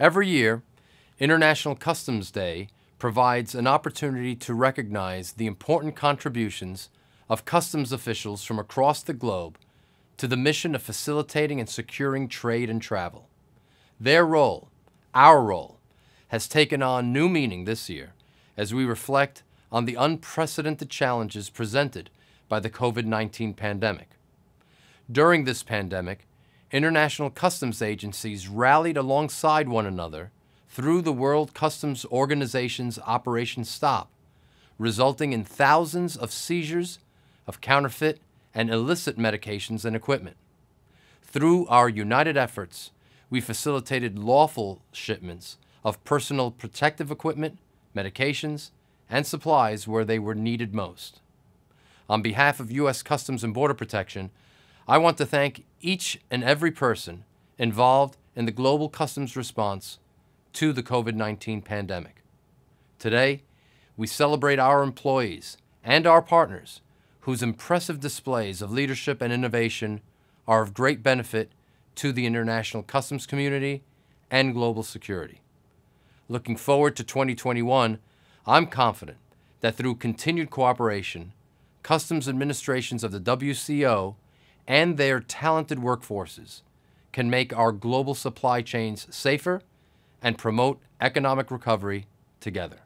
Every year, International Customs Day provides an opportunity to recognize the important contributions of customs officials from across the globe to the mission of facilitating and securing trade and travel. Their role, our role, has taken on new meaning this year as we reflect on the unprecedented challenges presented by the COVID 19 pandemic. During this pandemic, international customs agencies rallied alongside one another through the World Customs Organization's Operation Stop, resulting in thousands of seizures of counterfeit and illicit medications and equipment. Through our united efforts, we facilitated lawful shipments of personal protective equipment, medications, and supplies where they were needed most. On behalf of U.S. Customs and Border Protection, I want to thank each and every person involved in the global customs response to the COVID-19 pandemic. Today, we celebrate our employees and our partners whose impressive displays of leadership and innovation are of great benefit to the international customs community and global security. Looking forward to 2021, I'm confident that through continued cooperation, customs administrations of the WCO and their talented workforces can make our global supply chains safer and promote economic recovery together.